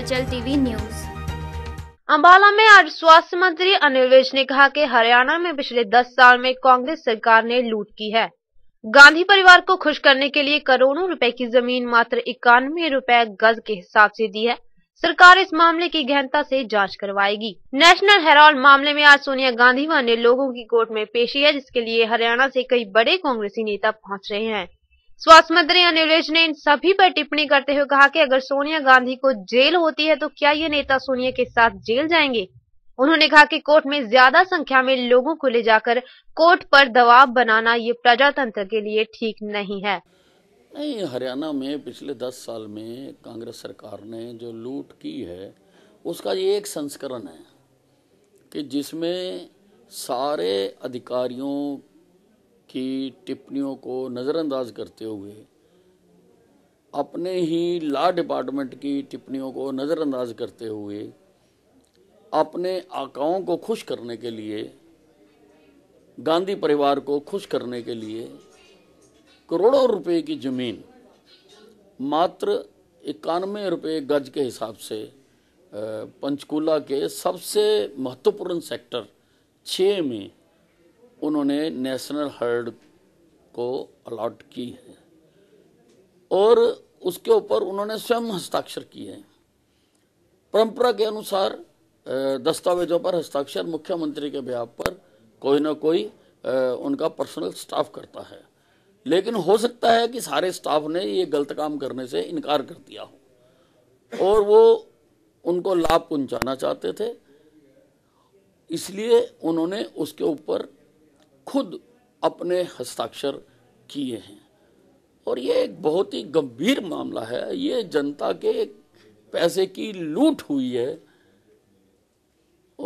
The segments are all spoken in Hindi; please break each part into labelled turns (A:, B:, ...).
A: हलचल टीवी न्यूज अम्बाला में आज स्वास्थ्य मंत्री अनिल विज ने कहा कि हरियाणा में पिछले 10 साल में कांग्रेस सरकार ने लूट की है गांधी परिवार को खुश करने के लिए करोड़ों रुपए की जमीन मात्र इक्यानवे रुपए गज के हिसाब से दी है सरकार इस मामले की गहनता से जांच करवाएगी नेशनल हेराल्ड मामले में आज सोनिया गांधी व अन्य लोगों की कोर्ट में पेशी है जिसके लिए हरियाणा से कई बड़े कांग्रेसी नेता पहुंच रहे हैं स्वास्थ्य मंत्री अनिल विज ने इन सभी पर टिप्पणी करते हुए कहा कि अगर सोनिया गांधी को जेल होती है तो क्या ये नेता सोनिया के साथ जेल जाएंगे उन्होंने कहा कि कोर्ट में ज्यादा संख्या में लोगों को ले जाकर कोर्ट पर दबाव बनाना ये प्रजातंत्र के लिए ठीक नहीं है
B: नहीं हरियाणा में पिछले दस साल में कांग्रेस सरकार ने जो लूट की है उसका ये एक संस्करण है कि जिसमें सारे अधिकारियों की टिप्पणियों को नज़रअंदाज करते हुए अपने ही लॉ डिपार्टमेंट की टिप्पणियों को नज़रअंदाज करते हुए अपने आकाओं को खुश करने के लिए गांधी परिवार को खुश करने के लिए करोड़ों रुपए की ज़मीन मात्र इक्यानवे रुपये गज के हिसाब से पंचकूला के सबसे महत्वपूर्ण सेक्टर छः में उन्होंने नेशनल हर्ड को अलॉट की है और उसके ऊपर उन्होंने स्वयं हस्ताक्षर किए हैं परंपरा के अनुसार दस्तावेजों पर हस्ताक्षर मुख्यमंत्री के ब्याह पर कोई ना कोई उनका पर्सनल स्टाफ करता है लेकिन हो सकता है कि सारे स्टाफ ने ये गलत काम करने से इनकार कर दिया हो और वो उनको लाभ पहुंचाना चाहते थे इसलिए उन्होंने उसके ऊपर खुद अपने हस्ताक्षर किए हैं और ये एक बहुत ही गंभीर मामला है ये जनता के पैसे की लूट हुई है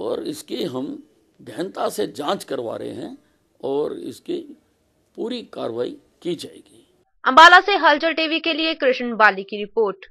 B: और इसकी हम गहनता से जांच करवा रहे हैं और इसकी पूरी कार्रवाई की जाएगी
A: अंबाला से हलचल टीवी के लिए कृष्ण बाली की रिपोर्ट